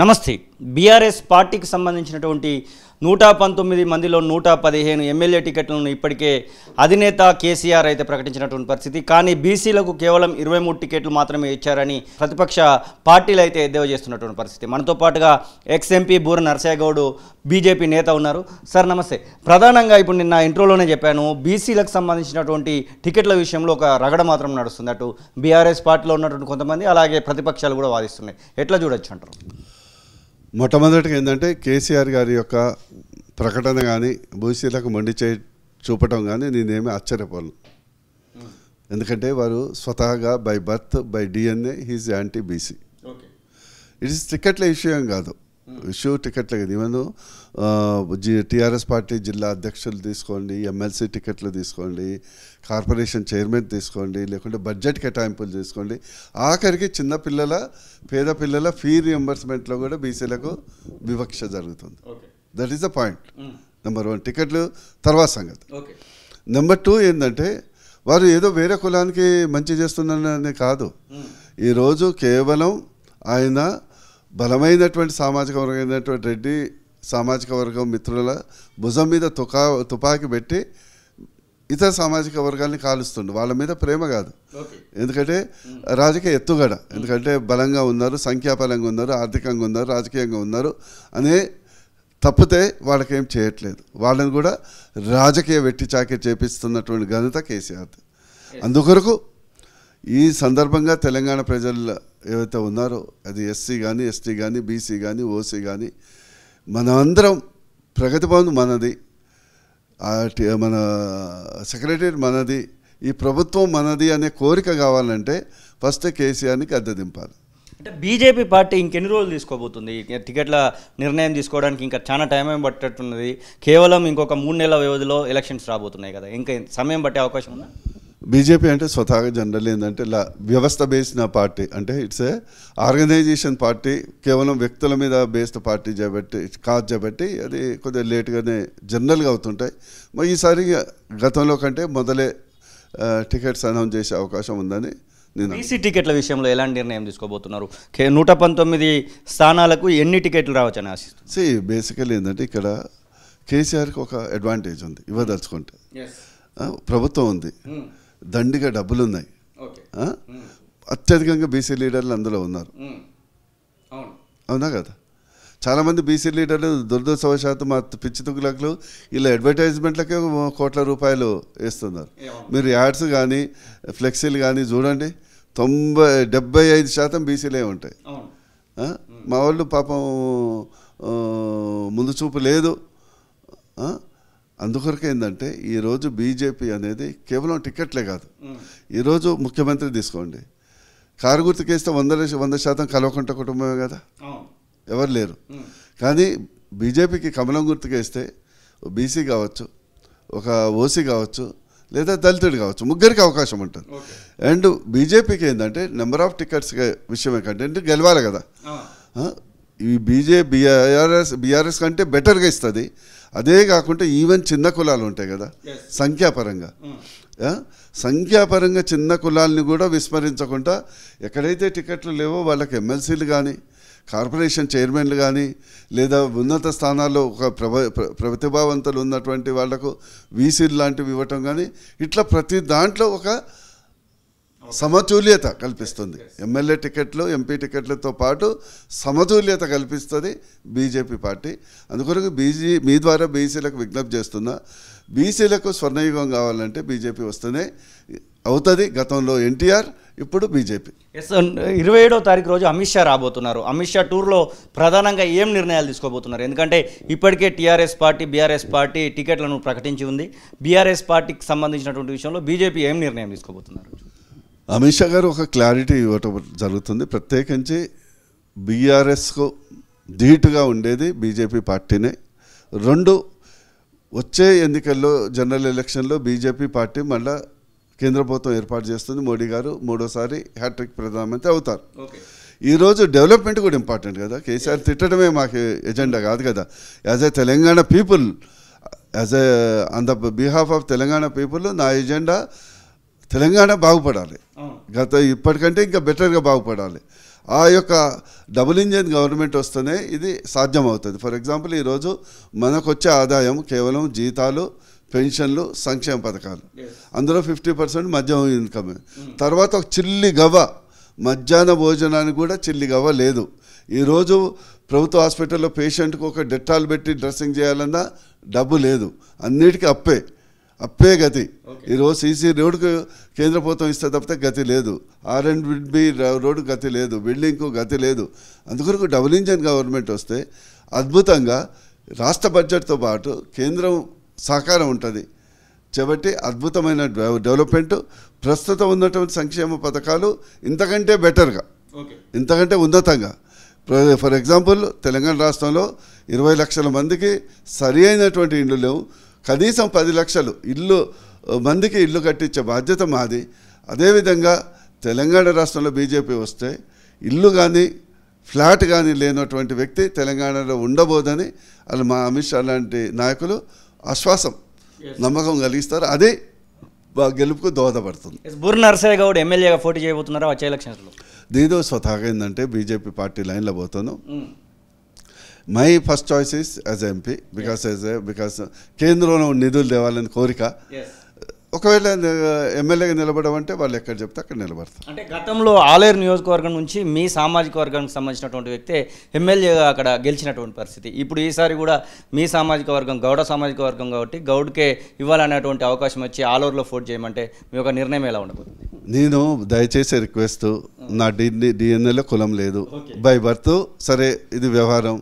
నమస్తే బీఆర్ఎస్ పార్టీకి సంబంధించినటువంటి నూట పంతొమ్మిది మందిలో నూట పదిహేను ఎమ్మెల్యే టికెట్లను ఇప్పటికే అధినేత కేసీఆర్ అయితే ప్రకటించినటువంటి పరిస్థితి కానీ బీసీలకు కేవలం ఇరవై మూడు టికెట్లు మాత్రమే ఇచ్చారని ప్రతిపక్ష పార్టీలు అయితే ఎద్దేవా చేస్తున్నటువంటి పరిస్థితి మనతో పాటుగా ఎక్స్ ఎంపీ బూర నరసయ్యగౌడ్ బీజేపీ నేత ఉన్నారు సార్ నమస్తే ప్రధానంగా ఇప్పుడు నిన్న ఇంట్రోలోనే చెప్పాను బీసీలకు సంబంధించినటువంటి టికెట్ల విషయంలో ఒక రగడ మాత్రం నడుస్తుంది అటు బీఆర్ఎస్ పార్టీలో ఉన్నటువంటి కొంతమంది అలాగే ప్రతిపక్షాలు కూడా వాదిస్తున్నాయి ఎట్లా చూడొచ్చు అంటారు మొట్టమొదటిగా ఏంటంటే కేసీఆర్ గారి యొక్క ప్రకటన కానీ బీసీలకు మండి చే చూపటం కానీ నేనేమి ఆశ్చర్యపోను ఎందుకంటే వారు స్వతహాగా by birth by DNA he's anti BC it is టికెట్ల విషయం కాదు షూ టికెట్లు కదా ఈవెన్ టీఆర్ఎస్ పార్టీ జిల్లా అధ్యక్షులు తీసుకోండి ఎమ్మెల్సీ టికెట్లు తీసుకోండి కార్పొరేషన్ చైర్మన్ తీసుకోండి లేకుంటే బడ్జెట్ కేటాయింపులు తీసుకోండి ఆఖరికి చిన్నపిల్లల పేద పిల్లల ఫీ రియంబర్స్మెంట్లో కూడా బీసీలకు వివక్ష జరుగుతుంది that is the point number one టికెట్లు తర్వాత సంగతి నెంబర్ టూ ఏంటంటే వారు ఏదో వేరే కులానికి మంచి చేస్తున్నారని కాదు hmm. ఈరోజు కేవలం ఆయన బలమైనటువంటి సామాజిక వర్గం అయినటువంటి రెడ్డి సామాజిక వర్గం మిత్రుల భుజం మీద తుకా తుపాకి పెట్టి ఇతర సామాజిక వర్గాన్ని కాలుస్తుండు వాళ్ళ మీద ప్రేమ కాదు ఎందుకంటే రాజకీయ ఎత్తుగడ ఎందుకంటే బలంగా ఉన్నారు సంఖ్యాబలంగా ఉన్నారు ఆర్థికంగా ఉన్నారు రాజకీయంగా ఉన్నారు అనే తప్పితే వాళ్ళకేం చేయట్లేదు వాళ్ళని కూడా రాజకీయ వెట్టి చాకే చేపిస్తున్నటువంటి ఘనత కేసీఆర్ అందుకొరకు ఈ సందర్భంగా తెలంగాణ ప్రజలు ఏవైతే ఉన్నారో అది ఎస్సీ కానీ ఎస్టీ కానీ బీసీ కానీ ఓసీ కానీ మనందరం ప్రగతి భవన్ మనది మన సెక్రటరీ మనది ఈ ప్రభుత్వం మనది అనే కోరిక కావాలంటే ఫస్ట్ కేసీఆర్కి అద్దె దింపాలి అంటే బీజేపీ పార్టీ ఇంకెన్ని రోజులు తీసుకోబోతుంది టికెట్ల నిర్ణయం తీసుకోవడానికి ఇంకా చాలా టైం ఏం పట్టేట్టున్నది కేవలం ఇంకొక మూడు నెలల వ్యవధిలో ఎలక్షన్స్ రాబోతున్నాయి కదా ఇంకా సమయం పట్టే అవకాశం ఉందా బీజేపీ అంటే స్వతహాగా జనరల్ ఏంటంటే ఇలా వ్యవస్థ బేసిన పార్టీ అంటే ఇట్స్ ఏ ఆర్గనైజేషన్ పార్టీ కేవలం వ్యక్తుల మీద బేస్డ్ పార్టీ చేపట్టి కాదు చేపట్టి అది కొద్దిగా లేట్గానే జనరల్గా అవుతుంటాయి మరి ఈసారి గతంలో కంటే మొదలే టికెట్స్ అనౌన్స్ చేసే అవకాశం ఉందని బీసీ టికెట్ల విషయంలో ఎలాంటి నిర్ణయం తీసుకోబోతున్నారు నూట పంతొమ్మిది స్థానాలకు ఎన్ని టికెట్లు రావచ్చని ఆశిస్తుంది సి బేసికల్ ఏంటంటే ఇక్కడ కేసీఆర్కి ఒక అడ్వాంటేజ్ ఉంది ఇవ్వదలుచుకుంటే ప్రభుత్వం ఉంది hmm. దండిగా డబ్బులు ఉన్నాయి అత్యధికంగా బీసీ లీడర్లు అందులో ఉన్నారు అవునా కదా చాలామంది బీసీ లీడర్లు దురదృష్టవశాత్తు మా పిచ్చి తుగ్గులకు ఇలా అడ్వర్టైజ్మెంట్లకే కోట్ల రూపాయలు వేస్తున్నారు మీరు యాడ్స్ కానీ ఫ్లెక్సీలు కానీ చూడండి తొంభై డెబ్బై ఐదు శాతం బీసీలే ఉంటాయి మా వాళ్ళు పాపం ముందు చూపు లేదు అందుకొరకు ఏంటంటే ఈరోజు బీజేపీ అనేది కేవలం టికెట్లే కాదు ఈరోజు ముఖ్యమంత్రి తీసుకోండి కారు గుర్తుకేస్తే వంద వంద శాతం కలవకుంట కుటుంబమే కదా ఎవరు లేరు కానీ బీజేపీకి కమలం గుర్తుకేస్తే బీసీ కావచ్చు ఒక ఓసీ కావచ్చు లేదా దళితుడు కావచ్చు ముగ్గురికి అవకాశం ఉంటుంది అండ్ బీజేపీకి ఏంటంటే నెంబర్ ఆఫ్ టికెట్స్ విషయమే కంటే గెలవాలి కదా ఈ బీజే బీఆర్ఎస్ బీఆర్ఎస్ కంటే బెటర్గా ఇస్తుంది అదే కాకుండా ఈవెన్ చిన్న కులాలు ఉంటాయి కదా సంఖ్యాపరంగా hmm. సంఖ్యాపరంగా చిన్న కులాలని కూడా విస్మరించకుండా ఎక్కడైతే టికెట్లు లేవో వాళ్ళకి ఎమ్మెల్సీలు కానీ కార్పొరేషన్ చైర్మన్లు కానీ లేదా ఉన్నత స్థానాల్లో ఒక ప్రభ ప్రతిభావంతులు ఉన్నటువంటి వాళ్లకు వీసీలు లాంటివి ఇవ్వటం కానీ ఇట్లా ప్రతి దాంట్లో ఒక సమతుల్యత కల్పిస్తుంది ఎమ్మెల్యే టికెట్లు ఎంపీ టికెట్లతో పాటు సమతుల్యత కల్పిస్తుంది బీజేపీ పార్టీ అందుకొరకు బీజీ మీ ద్వారా బీసీలకు విజ్ఞప్తి చేస్తున్నా బీసీలకు స్వర్ణయుగం కావాలంటే బీజేపీ వస్తేనే అవుతుంది గతంలో ఎన్టీఆర్ ఇప్పుడు బీజేపీ ఎస్ ఇరవై ఏడో తారీఖు రోజు అమిత్ షా రాబోతున్నారు అమిత్ షా టూర్లో ప్రధానంగా ఏం నిర్ణయాలు తీసుకోబోతున్నారు ఎందుకంటే ఇప్పటికే టీఆర్ఎస్ పార్టీ బీఆర్ఎస్ పార్టీ టికెట్లను ప్రకటించి ఉంది బీఆర్ఎస్ పార్టీకి సంబంధించినటువంటి విషయంలో బీజేపీ ఏం నిర్ణయం తీసుకోబోతున్నారు అమిత్ షా గారు ఒక క్లారిటీ ఇవ్వటం జరుగుతుంది ప్రత్యేకించి బీఆర్ఎస్కు ధీటుగా ఉండేది బీజేపీ పార్టీనే రెండు వచ్చే ఎన్నికల్లో జనరల్ ఎలక్షన్లో బీజేపీ పార్టీ మళ్ళీ కేంద్ర ప్రభుత్వం ఏర్పాటు చేస్తుంది మోడీ గారు మూడోసారి హ్యాట్రిక్ ప్రధానమంత్రి అవుతారు ఈరోజు డెవలప్మెంట్ కూడా ఇంపార్టెంట్ కదా కేసీఆర్ తిట్టడమే మాకు ఎజెండా కాదు కదా as a Telangana people as a on the behalf of Telangana people నా ఎజెండా తెలంగాణ బాగుపడాలి గత ఇప్పటికంటే ఇంకా బెటర్గా బాగుపడాలి ఆ యొక్క డబుల్ ఇంజిన్ గవర్నమెంట్ వస్తేనే ఇది సాధ్యం అవుతుంది ఫర్ ఎగ్జాంపుల్ ఈరోజు మనకు వచ్చే ఆదాయం కేవలం జీతాలు పెన్షన్లు సంక్షేమ పథకాలు అందులో ఫిఫ్టీ పర్సెంట్ మధ్యమ ఇన్కమ్ hmm. తర్వాత ఒక చిల్లి గవ్వ మధ్యాహ్న భోజనానికి కూడా చిల్లి గవ్వ లేదు ఈరోజు ప్రభుత్వ హాస్పిటల్లో పేషెంట్కు ఒక డెట్టాలు పెట్టి డ్రెస్సింగ్ చేయాలన్నా డబ్బు లేదు అన్నిటికీ అప్పే అప్పే గతి ఈరోజు సీసీ రోడ్డుకు కేంద్ర ప్రభుత్వం ఇస్తే తప్పితే గతి లేదు ఆర్ అండ్ బి రోడ్డు గతి లేదు బిల్డింగ్కు గతి లేదు అందుకొరకు డబుల్ ఇంజన్ గవర్నమెంట్ వస్తే అద్భుతంగా రాష్ట్ర బడ్జెట్తో పాటు కేంద్రం సహకారం ఉంటుంది చెబట్టి అద్భుతమైన డెవలప్మెంట్ ప్రస్తుతం ఉన్నటువంటి సంక్షేమ పథకాలు ఇంతకంటే బెటర్గా ఇంతకంటే ఉన్నతంగా ఫర్ ఎగ్జాంపుల్ తెలంగాణ రాష్ట్రంలో ఇరవై లక్షల మందికి సరి అయినటువంటి ఇండ్లు లేవు కనీసం పది లక్షలు ఇల్లు మందికి ఇల్లు కట్టించే బాధ్యత మాది అదేవిధంగా తెలంగాణ రాష్ట్రంలో బీజేపీ వస్తే ఇల్లు కానీ ఫ్లాట్ కానీ లేనటువంటి వ్యక్తి తెలంగాణలో ఉండబోదని వాళ్ళు మా అమిత్ షా లాంటి నాయకులు ఆశ్వాసం నమ్మకం కలిగిస్తారు అదే గెలుపుకు దోహదపడుతుంది బూర్ నరసే గౌడ్ ఎమ్మెల్యేగా పోటీ చేయబోతున్నారా వచ్చే ఎలక్షన్స్లో దీదో స్వతహాగా ఏంటంటే బీజేపీ పార్టీ లైన్లో పోతాను hmm. My first choice is as MP because as because కేంద్రంలో నిధులు తేవాలని కోరిక ఒకవేళ ఎమ్మెల్యేగా నిలబడమంటే వాళ్ళు ఎక్కడ చెప్తే అక్కడ నిలబడతారు అంటే గతంలో ఆలేరు నియోజకవర్గం నుంచి మీ సామాజిక వర్గానికి సంబంధించినటువంటి వ్యక్తే ఎమ్మెల్యేగా అక్కడ గెలిచినటువంటి పరిస్థితి ఇప్పుడు ఈసారి కూడా మీ సామాజిక వర్గం గౌడ సామాజిక వర్గం కాబట్టి గౌడ్కే ఇవ్వాలనేటువంటి అవకాశం వచ్చి ఆలూరులో ఫోర్ట్ చేయమంటే మీ యొక్క నిర్ణయం ఎలా ఉండబోతుంది నేను దయచేసి రిక్వెస్ట్ నా డిఎన్ఏలో కులం లేదు బై బర్త్ సరే ఇది వ్యవహారం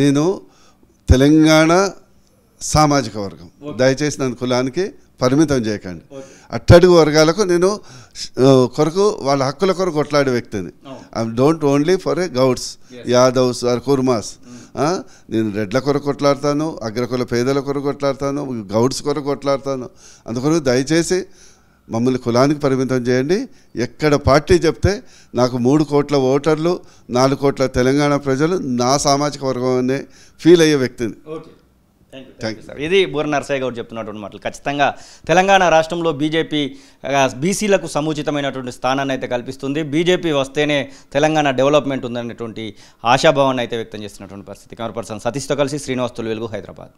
నేను తెలంగాణ సామాజిక వర్గం దయచేసి నన్ను కులానికి పరిమితం చేయకండి అట్టడుగు వర్గాలకు నేను కొరకు వాళ్ళ హక్కుల కొరకు కొట్లాడే వ్యక్తిని I don't only for a Gouds Yadavs or Kurmas hmm. నేను రెడ్ల కొరకు కొట్లాడతాను అగ్రకుల పేదల కొరకు కొట్లాడతాను గౌడ్స్ కొరకు కొట్లాడతాను అందుకొరకు దయచేసి మమ్మల్ని కులానికి పరిమితం చేయండి ఎక్కడ పార్టీ చెప్తే నాకు మూడు కోట్ల ఓటర్లు నాలుగు కోట్ల తెలంగాణ ప్రజలు నా సామాజిక వర్గం అనే ఫీల్ అయ్యే వ్యక్తిని ఇది బూర నరసయ్య గౌడ్ చెప్తున్నటువంటి మాటలు ఖచ్చితంగా తెలంగాణ రాష్ట్రంలో బీజేపీ బీసీలకు సముచితమైనటువంటి స్థానాన్ని అయితే కల్పిస్తుంది బీజేపీ వస్తేనే తెలంగాణ డెవలప్మెంట్ ఉందనేటువంటి ఆశాభావాన్ని అయితే వ్యక్తం చేస్తున్నటువంటి పరిస్థితి కమర్ పర్సన్ సతీష్తో కలిసి శ్రీనివాసులు వెలుగు హైదరాబాద్